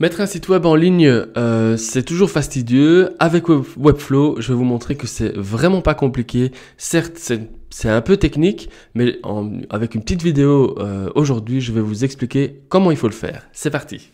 Mettre un site web en ligne, euh, c'est toujours fastidieux. Avec Webflow, je vais vous montrer que c'est vraiment pas compliqué. Certes, c'est un peu technique, mais avec une petite vidéo euh, aujourd'hui, je vais vous expliquer comment il faut le faire. C'est parti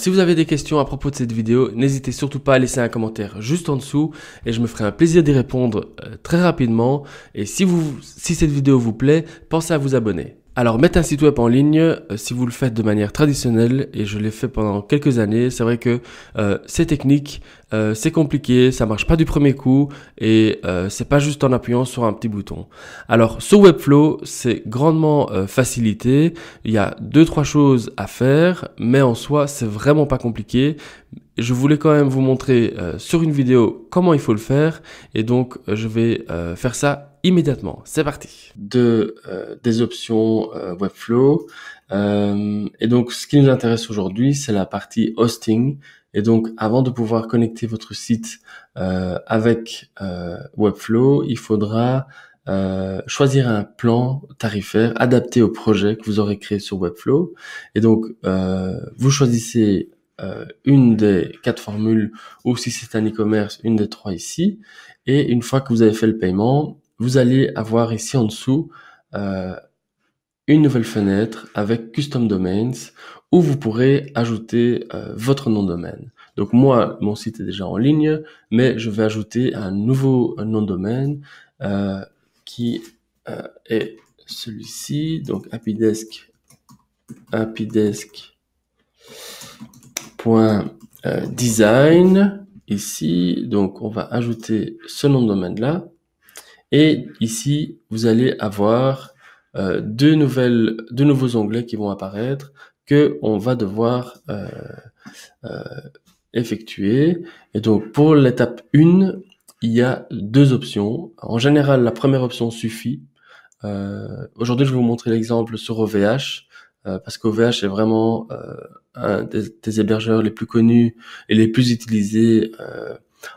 si vous avez des questions à propos de cette vidéo, n'hésitez surtout pas à laisser un commentaire juste en dessous et je me ferai un plaisir d'y répondre euh, très rapidement. Et si, vous, si cette vidéo vous plaît, pensez à vous abonner. Alors mettre un site web en ligne, euh, si vous le faites de manière traditionnelle, et je l'ai fait pendant quelques années, c'est vrai que euh, c'est technique, euh, c'est compliqué, ça marche pas du premier coup, et c'est pas juste en appuyant sur un petit bouton. Alors ce Webflow, c'est grandement facilité, il y a deux trois choses à faire, mais en soi c'est vraiment pas compliqué. Je voulais quand même vous montrer sur une vidéo comment il faut le faire, et donc je vais faire ça immédiatement. C'est parti. De euh, des options euh, Webflow. Euh, et donc, ce qui nous intéresse aujourd'hui, c'est la partie hosting. Et donc, avant de pouvoir connecter votre site avec Webflow, il faudra choisir un plan tarifaire adapté au projet que vous aurez créé sur Webflow. Et donc, vous choisissez une des quatre formules, ou si c'est un e-commerce, une des trois ici. Et une fois que vous avez fait le paiement, vous allez avoir ici en dessous euh, une nouvelle fenêtre avec Custom Domains où vous pourrez ajouter euh, votre nom de domaine. Donc moi, mon site est déjà en ligne, mais je vais ajouter un nouveau nom de domaine euh, qui est celui-ci, donc desk ici donc on va ajouter ce nom de domaine là et ici, vous allez avoir euh, deux, nouvelles, deux nouveaux onglets qui vont apparaître que on va devoir euh, euh, effectuer. Et donc pour l'étape 1, il y a deux options. En général, la première option suffit. Aujourd'hui, je vais vous montrer l'exemple sur OVH, parce qu'OVH est vraiment un des, des, hébergeurs les plus connus et les plus utilisés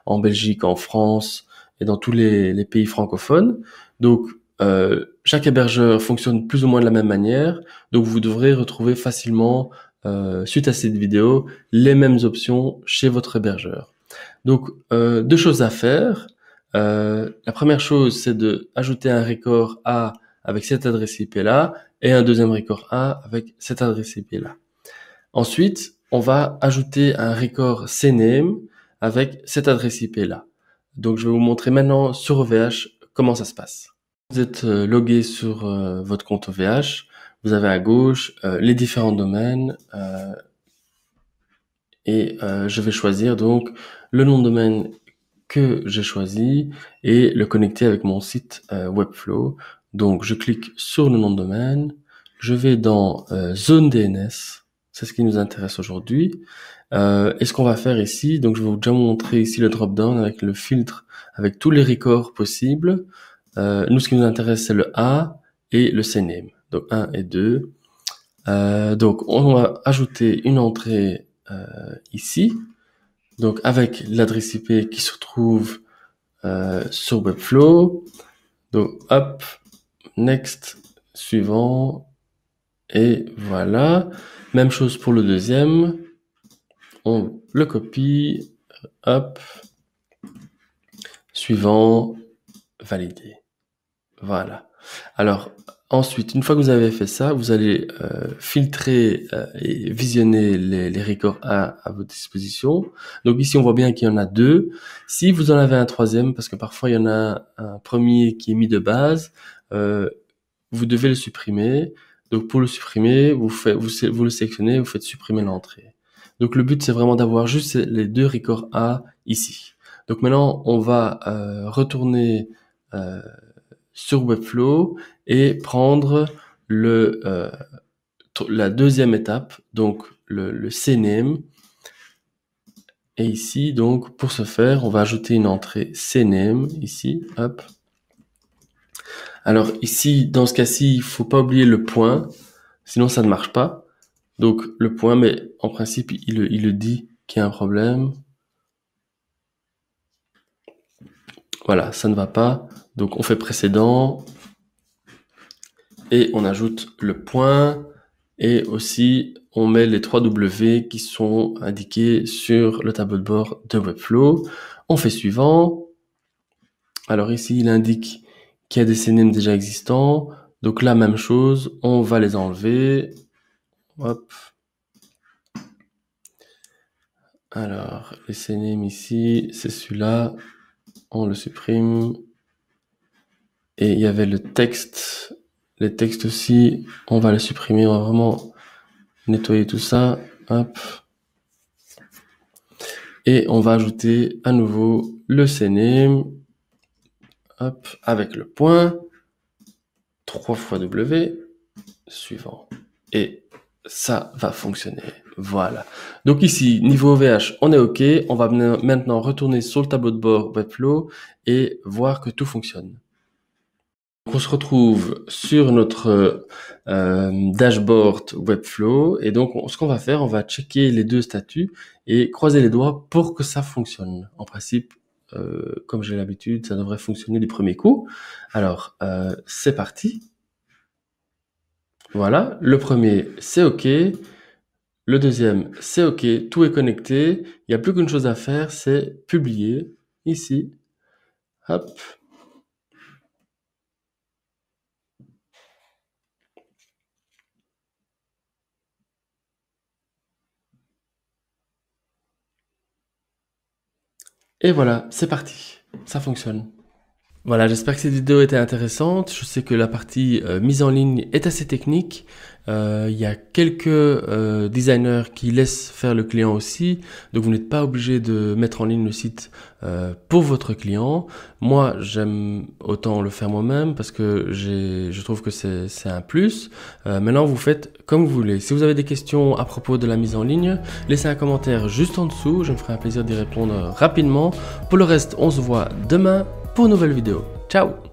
en Belgique, en France, et dans tous les, pays francophones. Donc, euh, chaque hébergeur fonctionne plus ou moins de la même manière. Donc, vous devrez retrouver facilement, euh, suite à cette vidéo, les mêmes options chez votre hébergeur. Donc, euh, deux choses à faire. la première chose, c'est de ajouter un record A avec cette adresse IP là et un deuxième record A avec cette adresse IP là. Ensuite, on va ajouter un record CNAME avec cette adresse IP là. Donc je vais vous montrer maintenant sur OVH comment ça se passe. Vous êtes euh, logué sur euh, votre compte OVH, vous avez à gauche euh, les différents domaines et je vais choisir donc le nom de domaine que j'ai choisi et le connecter avec mon site Webflow. Donc je clique sur le nom de domaine, je vais dans zone DNS c'est ce qui nous intéresse aujourd'hui. Euh, et ce qu'on va faire ici, donc je vais vous déjà montrer ici le drop-down avec le filtre, avec tous les records possibles. Euh, nous, ce qui nous intéresse, c'est le A et le CNAME, donc 1 et 2. Euh, donc, on va ajouter une entrée ici, donc avec l'adresse IP qui se trouve sur Webflow. Donc, hop, next, suivant, et voilà. Même chose pour le deuxième. On le copie. Hop. Suivant. Valider. Voilà. Alors, Ensuite, une fois que vous avez fait ça, vous allez euh, filtrer euh, et visionner les, records à, à votre disposition. Donc ici, on voit bien qu'il y en a deux. Si vous en avez un troisième, parce que parfois il y en a un premier qui est mis de base, euh, vous devez le supprimer. Donc pour le supprimer, vous, vous, le sélectionnez, vous faites supprimer l'entrée. Donc le but c'est vraiment d'avoir juste les deux records A ici. Donc maintenant on va euh, retourner euh, sur Webflow et prendre le euh, la deuxième étape, donc le, le CNAME. Et ici donc pour ce faire on va ajouter une entrée CNAME ici, hop. Alors ici, dans ce cas-ci, il faut pas oublier le point, sinon ça ne marche pas. Donc le point, mais en principe, il, il le dit qu'il y a un problème. Voilà, ça ne va pas. Donc on fait précédent et on ajoute le point et aussi on met les trois W qui sont indiqués sur le tableau de bord de Webflow. On fait suivant. Alors ici, il indique qui a des CNM déjà existants. Donc la même chose, on va les enlever. Hop. Alors, les CNM ici, c'est celui-là. On le supprime. Et il y avait le texte. Les textes aussi, on va les supprimer. On va vraiment nettoyer tout ça. Hop. Et on va ajouter à nouveau le CNM avec le point, 3 fois W, suivant. Et ça va fonctionner. Voilà. Donc ici, niveau VH, on est OK. On va maintenant retourner sur le tableau de bord Webflow et voir que tout fonctionne. on se retrouve sur notre euh, dashboard Webflow. Et donc, ce qu'on va faire, on va checker les deux statuts et croiser les doigts pour que ça fonctionne. En principe, euh, comme j'ai l'habitude, ça devrait fonctionner du premier coup. Alors, euh, c'est parti. Voilà, le premier, c'est OK. Le deuxième, c'est OK, tout est connecté. Il n'y a plus qu'une chose à faire, c'est publier ici. Hop, Et voilà, c'est parti. Ça fonctionne. Voilà, j'espère que cette vidéo était intéressante. Je sais que la partie euh, mise en ligne est assez technique. Euh, il y a quelques euh, designers qui laissent faire le client aussi, donc vous n'êtes pas obligé de mettre en ligne le site pour votre client. Moi, j'aime autant le faire moi-même parce que je trouve que c'est un plus. maintenant, vous faites comme vous voulez. Si vous avez des questions à propos de la mise en ligne, laissez un commentaire juste en dessous. Je me ferai un plaisir d'y répondre rapidement. Pour le reste, on se voit demain pour une nouvelle vidéo. Ciao